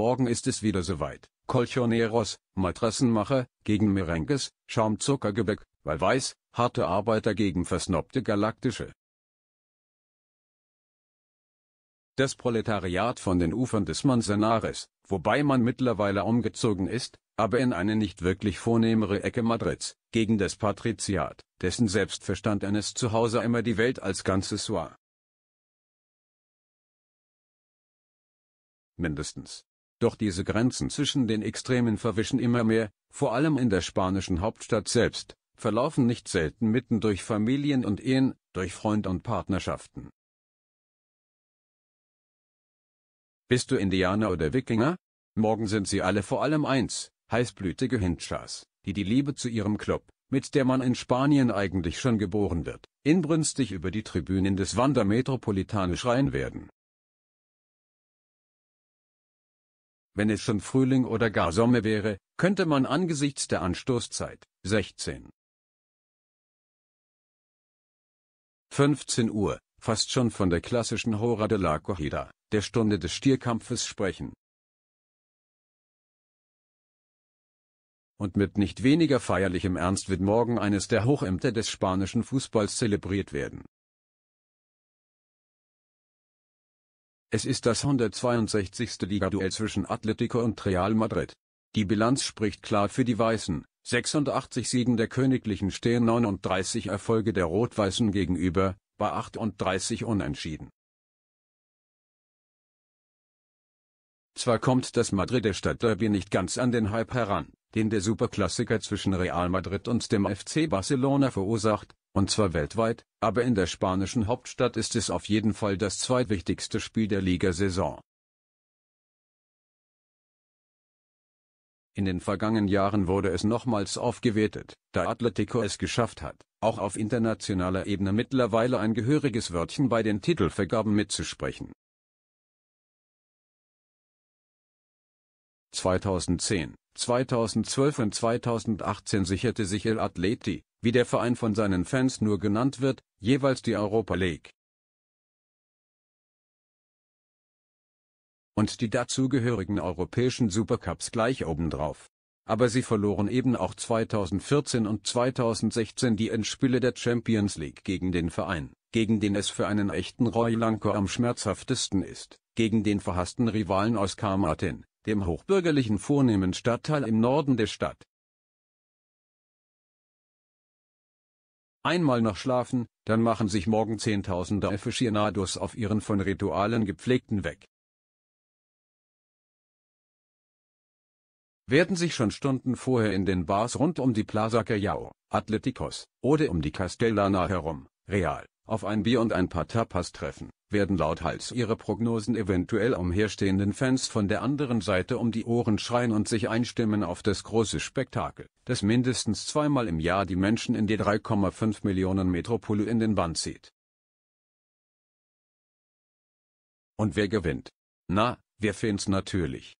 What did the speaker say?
Morgen ist es wieder soweit. Colchoneros, Matrassenmacher, gegen Merengues, Schaumzuckergebäck, weil weiß, harte Arbeiter gegen versnobte Galaktische. Das Proletariat von den Ufern des Manzanares, wobei man mittlerweile umgezogen ist, aber in eine nicht wirklich vornehmere Ecke Madrids, gegen das Patriziat, dessen Selbstverstand eines Zuhause immer die Welt als Ganzes war. Mindestens. Doch diese Grenzen zwischen den Extremen verwischen immer mehr, vor allem in der spanischen Hauptstadt selbst, verlaufen nicht selten mitten durch Familien und Ehen, durch Freund und Partnerschaften. Bist du Indianer oder Wikinger? Morgen sind sie alle vor allem eins, heißblütige Hinchas, die die Liebe zu ihrem Club, mit der man in Spanien eigentlich schon geboren wird, inbrünstig über die Tribünen des Wandermetropolitane schreien werden. Wenn es schon Frühling oder gar Sommer wäre, könnte man angesichts der Anstoßzeit, 16. 15 Uhr, fast schon von der klassischen Hora de la Corrida, der Stunde des Stierkampfes sprechen. Und mit nicht weniger feierlichem Ernst wird morgen eines der Hochämter des spanischen Fußballs zelebriert werden. Es ist das 162. Ligaduell zwischen Atletico und Real Madrid. Die Bilanz spricht klar für die Weißen, 86 Siegen der Königlichen stehen 39 Erfolge der Rot-Weißen gegenüber, bei 38 Unentschieden. Zwar kommt das Madrider Stadtderby nicht ganz an den Hype heran den der Superklassiker zwischen Real Madrid und dem FC Barcelona verursacht, und zwar weltweit, aber in der spanischen Hauptstadt ist es auf jeden Fall das zweitwichtigste Spiel der Ligasaison. In den vergangenen Jahren wurde es nochmals aufgewertet, da Atletico es geschafft hat, auch auf internationaler Ebene mittlerweile ein gehöriges Wörtchen bei den Titelvergaben mitzusprechen. 2010 2012 und 2018 sicherte sich El Atleti, wie der Verein von seinen Fans nur genannt wird, jeweils die Europa League. Und die dazugehörigen europäischen Supercups gleich obendrauf. Aber sie verloren eben auch 2014 und 2016 die Endspiele der Champions League gegen den Verein, gegen den es für einen echten Roy Lanko am schmerzhaftesten ist, gegen den verhassten Rivalen aus Karmatin, dem hochbürgerlichen vornehmen Stadtteil im Norden der Stadt. Einmal noch schlafen, dann machen sich morgen Zehntausende Aficionados auf ihren von Ritualen gepflegten Weg. Werden sich schon Stunden vorher in den Bars rund um die Plaza Callao, Atleticos, oder um die Castellana herum, Real, auf ein Bier und ein paar Tapas treffen, werden laut Hals ihre Prognosen eventuell umherstehenden Fans von der anderen Seite um die Ohren schreien und sich einstimmen auf das große Spektakel, das mindestens zweimal im Jahr die Menschen in die 3,5 Millionen Metropole in den Bann zieht. Und wer gewinnt? Na, wir Fans natürlich.